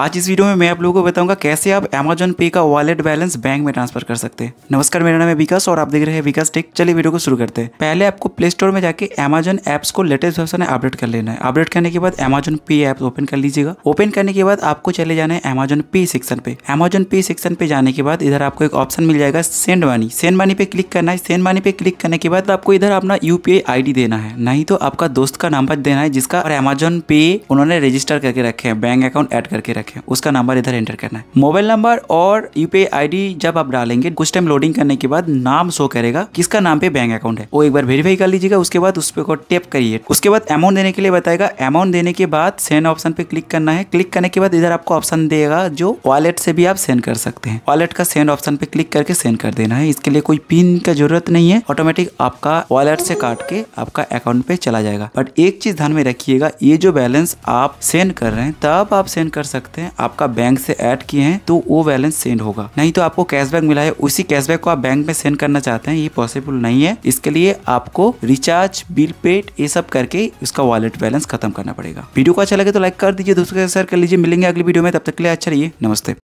आज इस वीडियो में मैं आप लोगों को बताऊंगा कैसे आप Amazon पे का वॉलेट बैलेंस बैंक में ट्रांसफर कर सकते हैं नमस्कार मेरा नाम है विकास और आप देख रहे हैं विकास टेक चलिए वीडियो को शुरू करते हैं पहले आपको प्ले स्टोर में जाके Amazon ऐप्स को लेटेस्ट वर्सन में अपडेट कर लेना है अपडेट करने के बाद Amazon पे ऐप ओपन कर लीजिएगा ओपन करने के बाद आपको चले जाना है Amazon पे सेक्शन पे Amazon पे सेक्शन पे जाने के बाद इधर आपको एक ऑप्शन मिल जाएगा सेंड मनी सेंड मनी पे क्लिक करना है सेंड मनी पे क्लिक करने के बाद आपको इधर अपना यूपीआई आईडी देना है नहीं तो आपका दोस्त का नंबर देना है जिसका और अमेजोन पे उन्होंने रजिस्टर करके रखे है बैंक अकाउंट एड करके रखें उसका नंबर इधर एंटर करना है मोबाइल नंबर और यूपीआई आईडी जब आप डालेंगे कुछ टाइम लोडिंग करने के बाद नाम शो करेगा किसका नाम पे बैंक अकाउंट है वो एक बार वेरीफाई कर लीजिएगा उसके बाद उस पर टेप करिए उसके बाद अमाउंट देने के लिए बताएगा अमाउंट देने के बाद सेंड ऑप्शन पे क्लिक करना है क्लिक करने के बाद इधर आपको ऑप्शन देगा जो वॉलेट से भी आप सेंड कर सकते हैं वॉलेट का सेंड ऑप्शन पे क्लिक करके सेंड कर देना है इसके लिए कोई पिन का जरूरत नहीं है ऑटोमेटिक आपका वॉलेट से काट के आपका अकाउंट पे चला जाएगा बट एक चीज ध्यान में रखिएगा ये जो बैलेंस आप सेंड कर रहे हैं तब आप सेंड कर सकते सकते हैं आपका बैंक से ऐड किए हैं तो वो बैलेंस सेंड होगा नहीं तो आपको कैशबैक मिला है उसी कैशबैक को आप बैंक में सेंड करना चाहते हैं ये पॉसिबल नहीं है इसके लिए आपको रिचार्ज बिल पेड ये सब करके उसका वॉलेट बैलेंस खत्म करना पड़ेगा वीडियो को अच्छा लगे तो लाइक कर दीजिए दोस्तों के शेयर कर लीजिए मिलेंगे अगली वीडियो में तब तक के लिए अच्छा रहिए नमस्ते